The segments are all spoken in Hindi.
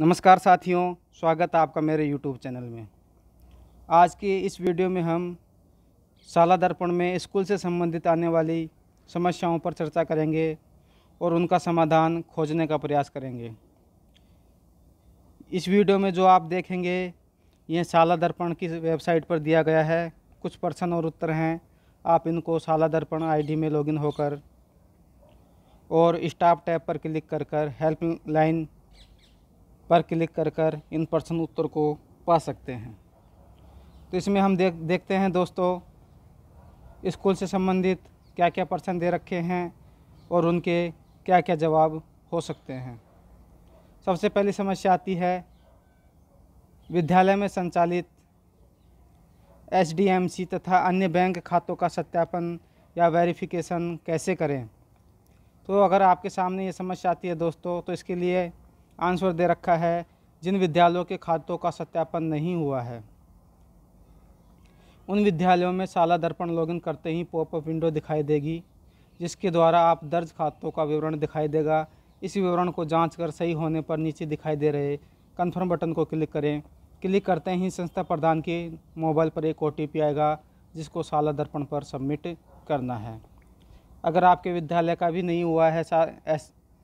नमस्कार साथियों स्वागत है आपका मेरे YouTube चैनल में आज की इस वीडियो में हम शाला दर्पण में स्कूल से संबंधित आने वाली समस्याओं पर चर्चा करेंगे और उनका समाधान खोजने का प्रयास करेंगे इस वीडियो में जो आप देखेंगे यह शाला दर्पण की वेबसाइट पर दिया गया है कुछ प्रश्न और उत्तर हैं आप इनको शाला दर्पण आई में लॉगिन होकर और स्टाफ टैब पर क्लिक कर कर हेल्पलाइन पर क्लिक कर कर इन प्रश्न उत्तर को पा सकते हैं तो इसमें हम देख देखते हैं दोस्तों स्कूल से संबंधित क्या क्या प्रश्न दे रखे हैं और उनके क्या क्या जवाब हो सकते हैं सबसे पहली समस्या आती है विद्यालय में संचालित एसडीएमसी तथा अन्य बैंक खातों का सत्यापन या वेरिफिकेशन कैसे करें तो अगर आपके सामने ये समस्या आती है दोस्तों तो इसके लिए आंसर दे रखा है जिन विद्यालयों के खातों का सत्यापन नहीं हुआ है उन विद्यालयों में साला दर्पण लॉगिन करते ही पॉपअप विंडो दिखाई देगी जिसके द्वारा आप दर्ज खातों का विवरण दिखाई देगा इस विवरण को जांच कर सही होने पर नीचे दिखाई दे रहे कन्फर्म बटन को क्लिक करें क्लिक करते ही संस्था प्रधान के मोबाइल पर एक ओ आएगा जिसको साला दर्पण पर सबमिट करना है अगर आपके विद्यालय का भी नहीं हुआ है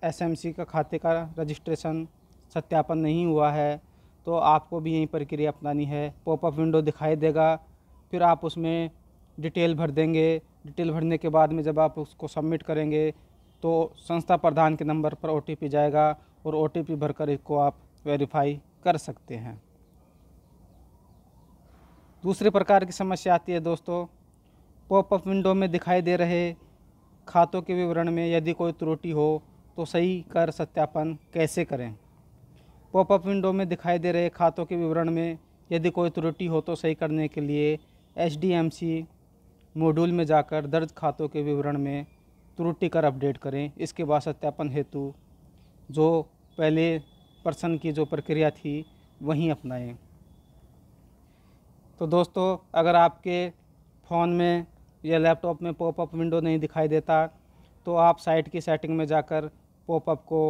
एसएमसी का खाते का रजिस्ट्रेशन सत्यापन नहीं हुआ है तो आपको भी यही प्रक्रिया अपनानी है पॉपअप विंडो दिखाई देगा फिर आप उसमें डिटेल भर देंगे डिटेल भरने के बाद में जब आप उसको सबमिट करेंगे तो संस्था प्रधान के नंबर पर ओ जाएगा और ओ भरकर इसको आप वेरीफाई कर सकते हैं दूसरे प्रकार की समस्या आती है दोस्तों पॉपअप विंडो में दिखाई दे रहे खातों के विवरण में यदि कोई त्रुटि हो तो सही कर सत्यापन कैसे करें पॉपअप विंडो में दिखाई दे रहे खातों के विवरण में यदि कोई त्रुटि हो तो सही करने के लिए एच मॉड्यूल में जाकर दर्ज खातों के विवरण में त्रुटि कर अपडेट करें इसके बाद सत्यापन हेतु जो पहले पर्सन की जो प्रक्रिया थी वहीं अपनाएं तो दोस्तों अगर आपके फ़ोन में या लैपटॉप में पॉपअप विंडो नहीं दिखाई देता तो आप साइट की सेटिंग में जाकर पॉपअप को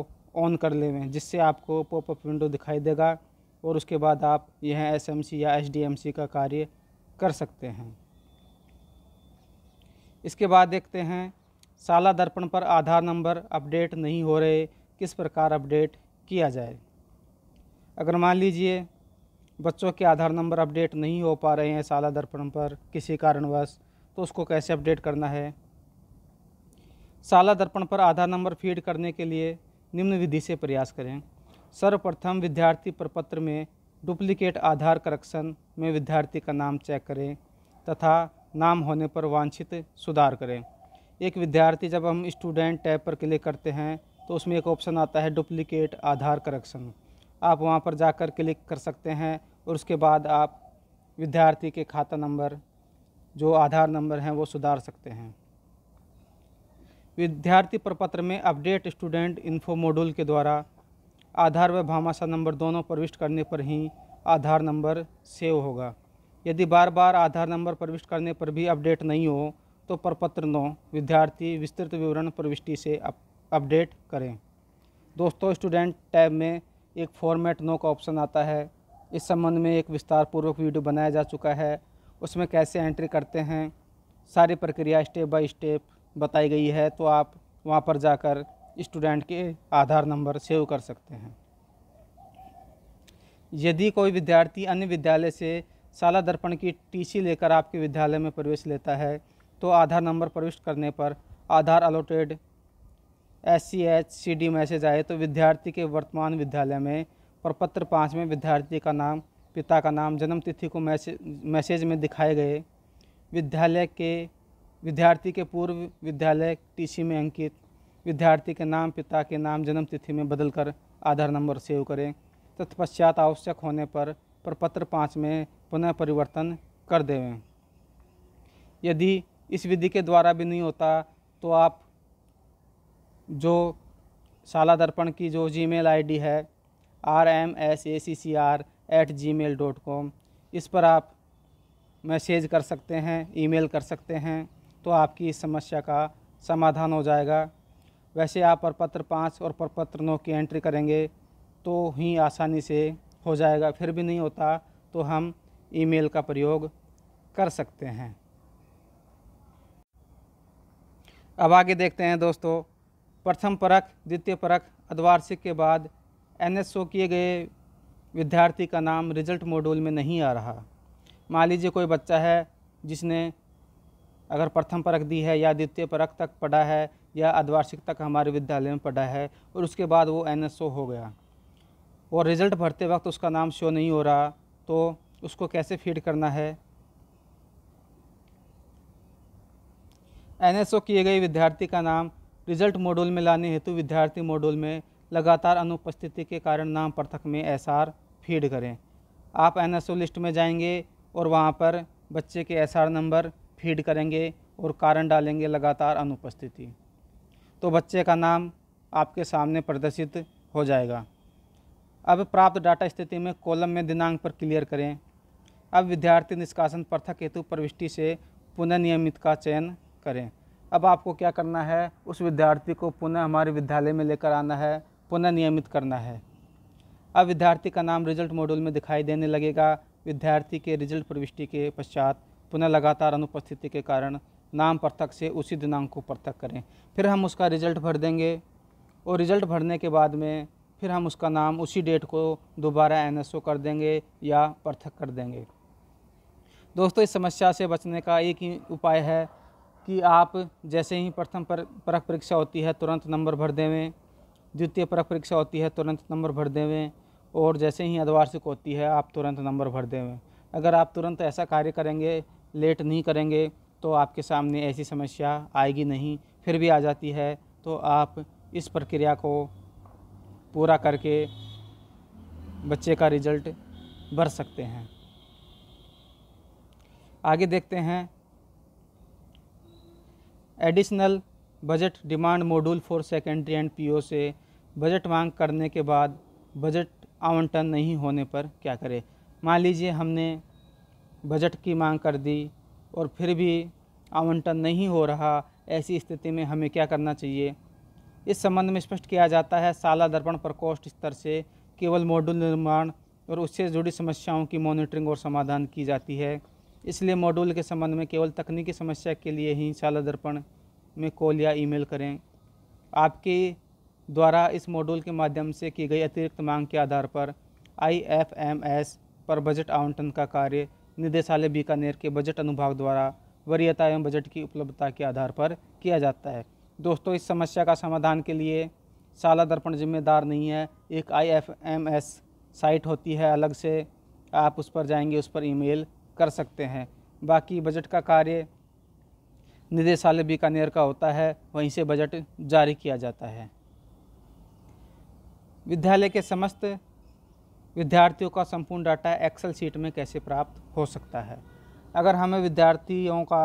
ऑन कर लेवें जिससे आपको पॉपअप विंडो दिखाई देगा और उसके बाद आप यह एसएमसी या सी का कार्य कर सकते हैं इसके बाद देखते हैं साला दर्पण पर आधार नंबर अपडेट नहीं हो रहे किस प्रकार अपडेट किया जाए अगर मान लीजिए बच्चों के आधार नंबर अपडेट नहीं हो पा रहे हैं साला दर्पण पर किसी कारणवश तो उसको कैसे अपडेट करना है साला दर्पण पर आधार नंबर फीड करने के लिए निम्न विधि से प्रयास करें सर्वप्रथम विद्यार्थी प्रपत्र में डुप्लीकेट आधार करेक्शन में विद्यार्थी का नाम चेक करें तथा नाम होने पर वांछित सुधार करें एक विद्यार्थी जब हम स्टूडेंट टैब पर क्लिक करते हैं तो उसमें एक ऑप्शन आता है डुप्लीकेट आधार करेक्शन आप वहां पर जाकर क्लिक कर सकते हैं और उसके बाद आप विद्यार्थी के खाता नंबर जो आधार नंबर हैं वो सुधार सकते हैं विद्यार्थी प्रपत्र में अपडेट स्टूडेंट इन्फो मॉड्यूल के द्वारा आधार व भामाशा नंबर दोनों प्रविष्ट करने पर ही आधार नंबर सेव होगा यदि बार बार आधार नंबर प्रविष्ट करने पर भी अपडेट नहीं हो तो प्रपत्र नौ विद्यार्थी विस्तृत विवरण प्रविष्टि से अप, अपडेट करें दोस्तों स्टूडेंट टैब में एक फॉर्मेट नो का ऑप्शन आता है इस संबंध में एक विस्तार पूर्वक वीडियो बनाया जा चुका है उसमें कैसे एंट्री करते हैं सारी प्रक्रिया स्टेप बाय स्टेप बताई गई है तो आप वहाँ पर जाकर स्टूडेंट के आधार नंबर सेव कर सकते हैं यदि कोई विद्यार्थी अन्य विद्यालय से शाला दर्पण की टीसी लेकर आपके विद्यालय में प्रवेश लेता है तो आधार नंबर प्रविष्ट करने पर Aadhaar allotted S C H C D message आए तो विद्यार्थी के वर्तमान विद्यालय में प्रपत्र पाँच में विद्यार्थी का नाम पिता का नाम जन्म तिथि को मैसेज मैसेज में दिखाए गए विद्यालय के विद्यार्थी के पूर्व विद्यालय टीसी में अंकित विद्यार्थी के नाम पिता के नाम जन्म तिथि में बदलकर आधार नंबर सेव करें तत्पश्चात आवश्यक होने पर प्रपत्र पाँच में पुनः परिवर्तन कर देवें यदि इस विधि के द्वारा भी नहीं होता तो आप जो शाला दर्पण की जो जीमेल आईडी है R M S A C C R at G mail dot com इस पर आप मैसेज कर सकते हैं ईमेल कर सकते हैं तो आपकी इस समस्या का समाधान हो जाएगा वैसे आप प्रपत्र पाँच और प्रपत्र नौ की एंट्री करेंगे तो ही आसानी से हो जाएगा फिर भी नहीं होता तो हम ईमेल का प्रयोग कर सकते हैं अब आगे देखते हैं दोस्तों प्रथम परख द्वितीय परख अधिक के बाद एन किए गए विद्यार्थी का नाम रिजल्ट मॉड्यूल में नहीं आ रहा मान लीजिए कोई बच्चा है जिसने अगर प्रथम परख दी है या द्वितीय परख तक पढ़ा है या अर्धवार्षिक तक हमारे विद्यालय में पढ़ा है और उसके बाद वो एन हो गया और रिज़ल्ट भरते वक्त उसका नाम शो नहीं हो रहा तो उसको कैसे फीड करना है एन किए गए विद्यार्थी का नाम रिज़ल्ट मॉड्यूल में लाने हेतु विद्यार्थी मॉड्यूल में लगातार अनुपस्थिति के कारण नाम पृथक में एस फीड करें आप एन लिस्ट में जाएंगे और वहाँ पर बच्चे के एस नंबर फीड करेंगे और कारण डालेंगे लगातार अनुपस्थिति तो बच्चे का नाम आपके सामने प्रदर्शित हो जाएगा अब प्राप्त डाटा स्थिति में कॉलम में दिनांक पर क्लियर करें अब विद्यार्थी निष्कासन पृथक हेतु प्रविष्टि से पुनः नियमित का चयन करें अब आपको क्या करना है उस विद्यार्थी को पुनः हमारे विद्यालय में लेकर आना है पुनः नियमित करना है अब विद्यार्थी का नाम रिजल्ट मॉड्यूल में दिखाई देने लगेगा विद्यार्थी के रिजल्ट प्रविष्टि के पश्चात पुनः लगातार अनुपस्थिति के कारण नाम पृथक से उसी दिनांक को पृथक करें फिर हम उसका रिज़ल्ट भर देंगे और रिज़ल्ट भरने के बाद में फिर हम उसका नाम उसी डेट को दोबारा एन कर देंगे या पृथक कर देंगे दोस्तों इस समस्या से बचने का एक ही उपाय है कि आप जैसे ही प्रथम पर परख परीक्षा होती है तुरंत नंबर भर देवें द्वितीय परख परीक्षा होती है तुरंत नंबर भर देवें और जैसे ही अधवार्षिक होती है आप तुरंत नंबर भर देवें अगर आप तुरंत ऐसा कार्य करेंगे लेट नहीं करेंगे तो आपके सामने ऐसी समस्या आएगी नहीं फिर भी आ जाती है तो आप इस प्रक्रिया को पूरा करके बच्चे का रिजल्ट भर सकते हैं आगे देखते हैं additional budget demand module for secondary and PO से बजट मांग करने के बाद बजट आवंटन नहीं होने पर क्या करें मान लीजिए हमने बजट की मांग कर दी और फिर भी आवंटन नहीं हो रहा ऐसी स्थिति में हमें क्या करना चाहिए इस संबंध में स्पष्ट किया जाता है साला दर्पण प्रकोष्ठ स्तर से केवल मॉड्यूल निर्माण और उससे जुड़ी समस्याओं की मॉनिटरिंग और समाधान की जाती है इसलिए मॉड्यूल के संबंध में केवल तकनीकी समस्या के लिए ही साला दर्पण में कॉल या ईमेल करें आपके द्वारा इस मॉड्यूल के माध्यम से की गई अतिरिक्त मांग के आधार पर आई एफ एम एस पर बजट आवंटन का कार्य निदेशालय बीकानेर के बजट अनुभाग द्वारा वरीयता एवं बजट की उपलब्धता के आधार पर किया जाता है दोस्तों इस समस्या का समाधान के लिए साला दर्पण जिम्मेदार नहीं है एक आई साइट होती है अलग से आप उस पर जाएंगे उस पर ईमेल कर सकते हैं बाकी बजट का कार्य निदेशालय बीकानेर का होता है वहीं से बजट जारी किया जाता है विद्यालय के समस्त विद्यार्थियों का संपूर्ण डाटा एक्सेल सीट में कैसे प्राप्त हो सकता है अगर हमें विद्यार्थियों का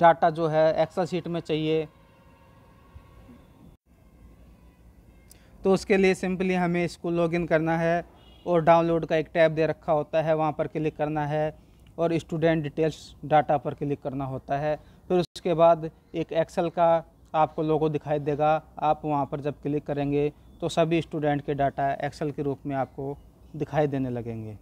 डाटा जो है एक्सेल सीट में चाहिए तो उसके लिए सिंपली हमें इसको लॉगिन करना है और डाउनलोड का एक टैब दे रखा होता है वहाँ पर क्लिक करना है और स्टूडेंट डिटेल्स डाटा पर क्लिक करना होता है फिर उसके बाद एक एक्सेल का आपको लोगो दिखाई देगा आप वहाँ पर जब क्लिक करेंगे तो सभी स्टूडेंट के डाटा एक्सेल के रूप में आपको दिखाई देने लगेंगे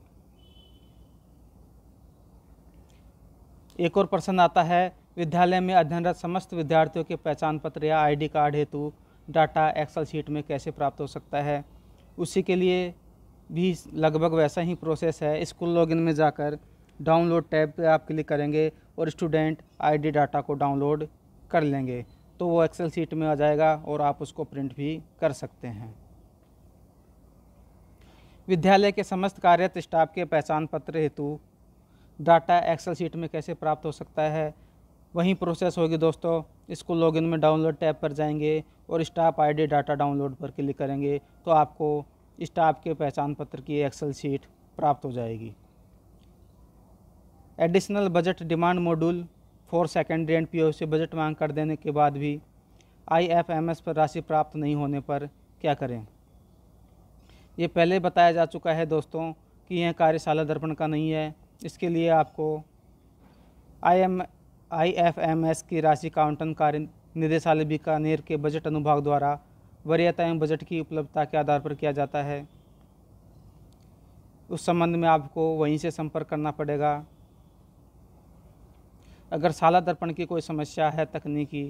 एक और प्रश्न आता है विद्यालय में अध्ययनरत समस्त विद्यार्थियों के पहचान पत्र या आईडी कार्ड हेतु डाटा एक्सेल शीट में कैसे प्राप्त हो सकता है उसी के लिए भी लगभग वैसा ही प्रोसेस है स्कूल लॉगिन में जाकर डाउनलोड टैब पर आप क्लिक करेंगे और स्टूडेंट आईडी डाटा को डाउनलोड कर लेंगे तो वो एक्सेल सीट में आ जाएगा और आप उसको प्रिंट भी कर सकते हैं विद्यालय के समस्त कार्यरत स्टाफ के पहचान पत्र हेतु डाटा एक्सेल सीट में कैसे प्राप्त हो सकता है वहीं प्रोसेस होगी दोस्तों इसको लॉगिन में डाउनलोड टैब पर जाएंगे और स्टाफ आईडी डाटा डाउनलोड पर क्लिक करेंगे तो आपको स्टाफ के पहचान पत्र की एक्सेल सीट प्राप्त हो जाएगी additional budget demand module for secondary and P से बजट मांग कर देने के बाद भी आईएफएमएस पर राशि प्राप्त नहीं होने पर क्या करें यह पहले बताया जा चुका है दोस्तों कि यह कार्यशाला दर्पण का नहीं है इसके लिए आपको I M I F M S की राशि काउंटन कार्य निदेशालय बीकानेर के बजट अनुभाग द्वारा वरीयता एवं बजट की उपलब्धता के आधार पर किया जाता है उस संबंध में आपको वहीं से संपर्क करना पड़ेगा अगर साला दर्पण की कोई समस्या है तकनीकी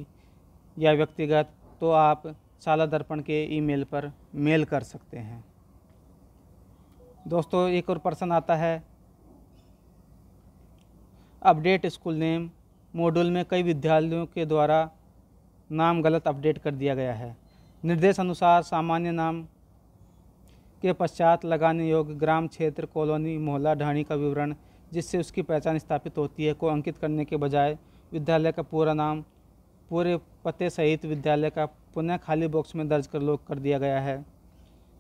या व्यक्तिगत तो आप साला दर्पण के ईमेल पर मेल कर सकते हैं दोस्तों एक और प्रश्न आता है अपडेट स्कूल नेम मॉड्यूल में कई विद्यालयों के द्वारा नाम गलत अपडेट कर दिया गया है निर्देश अनुसार सामान्य नाम के पश्चात लगाने योग्य ग्राम क्षेत्र कॉलोनी मोहल्ला ढाणी का विवरण जिससे उसकी पहचान स्थापित होती है को अंकित करने के बजाय विद्यालय का पूरा नाम पूरे पते सहित विद्यालय का पुनः खाली बॉक्स में दर्ज कर लो कर दिया गया है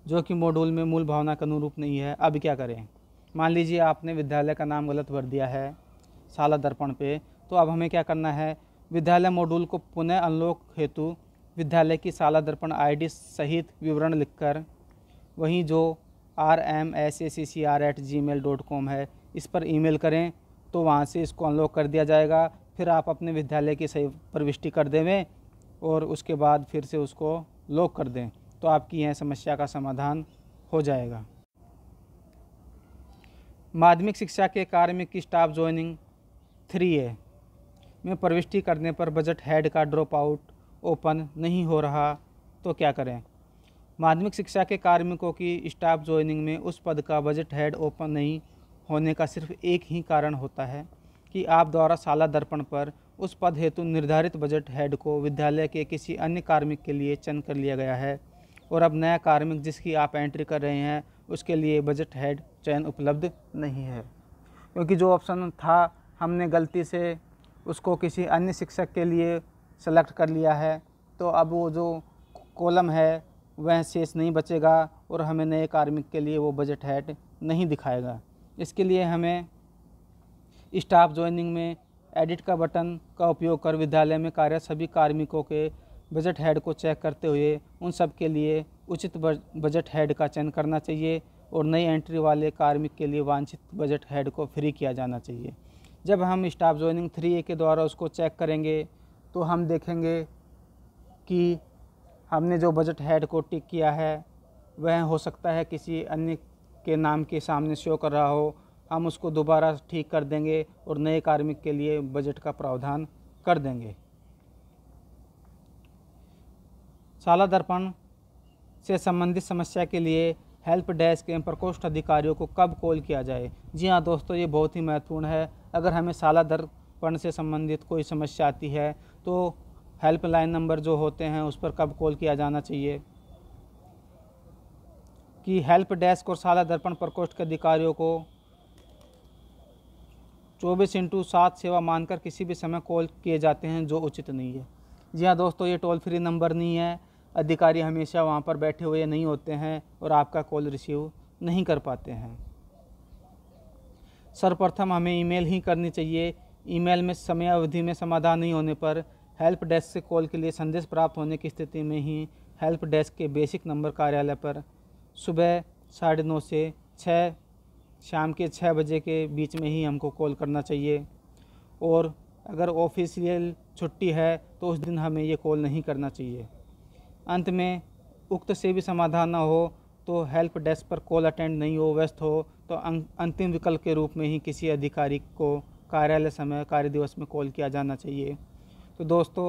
जो कि मॉड्यूल में मूल भावना के अनुरूप नहीं है अब क्या करें मान लीजिए आपने विद्यालय का नाम गलत भर दिया है शाला दर्पण पे तो अब हमें क्या करना है विद्यालय मॉड्यूल को पुनः अनलॉक हेतु विद्यालय की शाला दर्पण आईडी सहित विवरण लिखकर वहीं जो R M S A C C R at G mail dot com है इस पर ईमेल करें तो वहाँ से इसको अनलॉक कर दिया जाएगा फिर आप अपने विद्यालय की सही प्रविष्टि कर देवें और उसके बाद फिर से उसको लॉक कर दें तो आपकी यह समस्या का समाधान हो जाएगा माध्यमिक शिक्षा के कार्य में की स्टाफ ज्वाइनिंग थ्री ए में प्रविष्टि करने पर बजट हेड का ड्रॉप आउट ओपन नहीं हो रहा तो क्या करें माध्यमिक शिक्षा के कार्मिकों की स्टाफ ज्वाइनिंग में उस पद का बजट हेड ओपन नहीं होने का सिर्फ एक ही कारण होता है कि आप द्वारा शाला दर्पण पर उस पद हेतु निर्धारित बजट हेड को विद्यालय के किसी अन्य कार्मिक के लिए चयन कर लिया गया है और अब नया कार्मिक जिसकी आप एंट्री कर रहे हैं उसके लिए बजट हेड चयन उपलब्ध नहीं है क्योंकि जो ऑप्शन था हमने गलती से उसको किसी अन्य शिक्षक के लिए सेलेक्ट कर लिया है तो अब वो जो कॉलम है वह शेष नहीं बचेगा और हमें नए कार्मिक के लिए वो बजट हेड नहीं दिखाएगा इसके लिए हमें स्टाफ ज्वाइनिंग में एडिट का बटन का उपयोग कर विद्यालय में कार्य सभी कार्मिकों के बजट हेड को चेक करते हुए उन सब के लिए उचित बजट हेड का चयन करना चाहिए और नई एंट्री वाले कार्मिक के लिए वांछित बजट हेड को फ्री किया जाना चाहिए जब हम स्टाफ ज्वाइनिंग थ्री ए के द्वारा उसको चेक करेंगे तो हम देखेंगे कि हमने जो बजट हेड को टिक किया है वह हो सकता है किसी अन्य के नाम के सामने शो कर रहा हो हम उसको दोबारा ठीक कर देंगे और नए कार्मिक के लिए बजट का प्रावधान कर देंगे शाला दर्पण से संबंधित समस्या के लिए हेल्प डेस्क एवं प्रकोष्ठ अधिकारियों को कब कॉल किया जाए जी हाँ दोस्तों ये बहुत ही महत्वपूर्ण है अगर हमें शाला दर्पण से संबंधित कोई समस्या आती है तो हेल्पलाइन नंबर जो होते हैं उस पर कब कॉल किया जाना चाहिए कि हेल्प डेस्क और शाला दर्पण प्रकोष्ठ के अधिकारियों को चौबीस इंटू सात सेवा मानकर किसी भी समय कॉल किए जाते हैं जो उचित नहीं है जी हाँ दोस्तों ये टोल फ्री नंबर नहीं है अधिकारी हमेशा वहाँ पर बैठे हुए नहीं होते हैं और आपका कॉल रिसीव नहीं कर पाते हैं सर्वप्रथम हमें ईमेल ही करनी चाहिए ईमेल में समय अवधि में समाधान नहीं होने पर हेल्प डेस्क से कॉल के लिए संदेश प्राप्त होने की स्थिति में ही हेल्प डेस्क के बेसिक नंबर कार्यालय पर सुबह साढ़े नौ से छः शाम के छः बजे के बीच में ही हमको कॉल करना चाहिए और अगर ऑफिशियल छुट्टी है तो उस दिन हमें ये कॉल नहीं करना चाहिए अंत में उक्त से भी समाधान ना हो तो हेल्प डेस्क पर कॉल अटेंड नहीं हो व्यस्त हो तो अं-, अंतिम विकल्प के रूप में ही किसी अधिकारी को कार्यालय समय कार्य दिवस में कॉल किया जाना चाहिए तो दोस्तों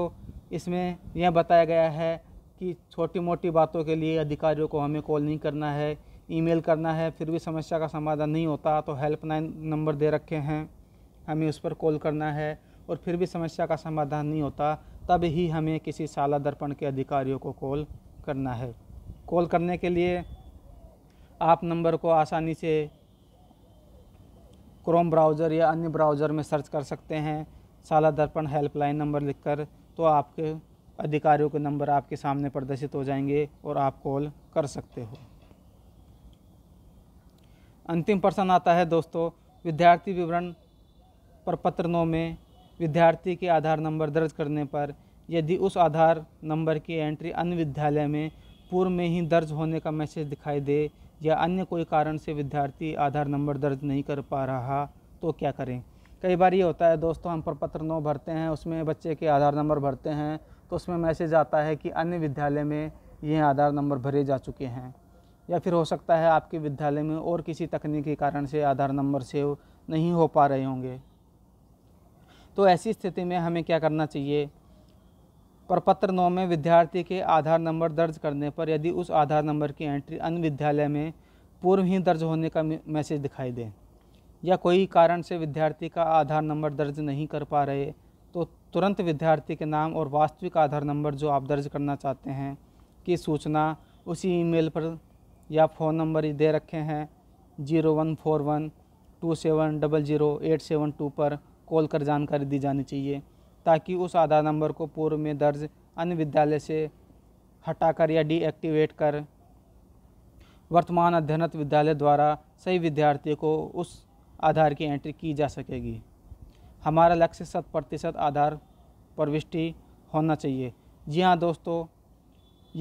इसमें यह बताया गया है कि छोटी मोटी बातों के लिए अधिकारियों को हमें कॉल नहीं करना है ईमेल करना है फिर भी समस्या का समाधान नहीं होता तो हेल्पलाइन नंबर दे रखे हैं हमें उस पर कॉल करना है और फिर भी समस्या का समाधान नहीं होता तब ही हमें किसी साला दर्पण के अधिकारियों को कॉल करना है कॉल करने के लिए आप नंबर को आसानी से क्रोम ब्राउज़र या अन्य ब्राउज़र में सर्च कर सकते हैं साला दर्पण हेल्पलाइन नंबर लिखकर तो आपके अधिकारियों के नंबर आपके सामने प्रदर्शित हो जाएंगे और आप कॉल कर सकते हो अंतिम प्रश्न आता है दोस्तों विद्यार्थी विवरण प्रपत्र नौ में विद्यार्थी के आधार नंबर दर्ज करने पर यदि उस आधार नंबर की एंट्री अन्य विद्यालय में पूर्व में ही दर्ज होने का मैसेज दिखाई दे या अन्य कोई कारण से विद्यार्थी आधार नंबर दर्ज नहीं कर पा रहा तो क्या करें कई बार ये होता है दोस्तों हम प्रपत्र नौ भरते हैं उसमें बच्चे के आधार नंबर भरते हैं तो उसमें मैसेज आता है कि अन्य विद्यालय में ये आधार नंबर भरे जा चुके हैं या फिर हो सकता है आपके विद्यालय में और किसी तकनीकी के कारण से आधार नंबर सेव नहीं हो पा रहे होंगे तो ऐसी स्थिति में हमें क्या करना चाहिए प्रपत्र नौ में विद्यार्थी के आधार नंबर दर्ज करने पर यदि उस आधार नंबर की एंट्री अन्य विद्यालय में पूर्व ही दर्ज होने का मैसेज दिखाई दे या कोई कारण से विद्यार्थी का आधार नंबर दर्ज नहीं कर पा रहे तो तुरंत विद्यार्थी के नाम और वास्तविक आधार नंबर जो आप दर्ज करना चाहते हैं की सूचना उसी ईमेल पर या फ़ोन नंबर दे रखे हैं zero one four one two seven double zero eight seven two पर कॉल कर जानकारी दी जानी चाहिए ताकि उस आधार नंबर को पूर्व में दर्ज अन्य विद्यालय से हटाकर या डीएक्टिवेट कर वर्तमान अध्ययनत विद्यालय द्वारा सही विद्यार्थी को उस आधार की एंट्री की जा सकेगी हमारा लक्ष्य शत प्रतिशत आधार प्रविष्टि होना चाहिए जी हाँ दोस्तों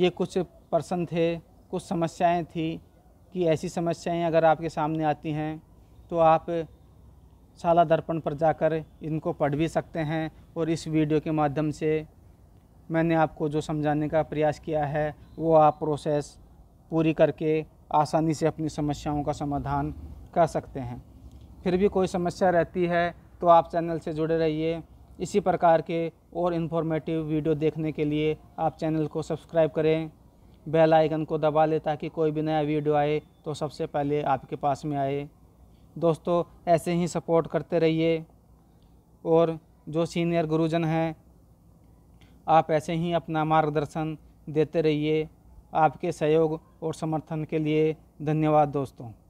ये कुछ प्रश्न थे कुछ समस्याएं थी कि ऐसी समस्याएं अगर आपके सामने आती हैं तो आप शाला दर्पण पर जाकर इनको पढ़ भी सकते हैं और इस वीडियो के माध्यम से मैंने आपको जो समझाने का प्रयास किया है वो आप प्रोसेस पूरी करके आसानी से अपनी समस्याओं का समाधान कर सकते हैं फिर भी कोई समस्या रहती है तो आप चैनल से जुड़े रहिए इसी प्रकार के और इन्फॉर्मेटिव वीडियो देखने के लिए आप चैनल को सब्सक्राइब करें बेल आइकन को दबा लें ताकि कोई भी नया वीडियो आए तो सबसे पहले आपके पास में आए दोस्तों ऐसे ही सपोर्ट करते रहिए और जो सीनियर गुरुजन हैं आप ऐसे ही अपना मार्गदर्शन देते रहिए आपके सहयोग और समर्थन के लिए धन्यवाद दोस्तों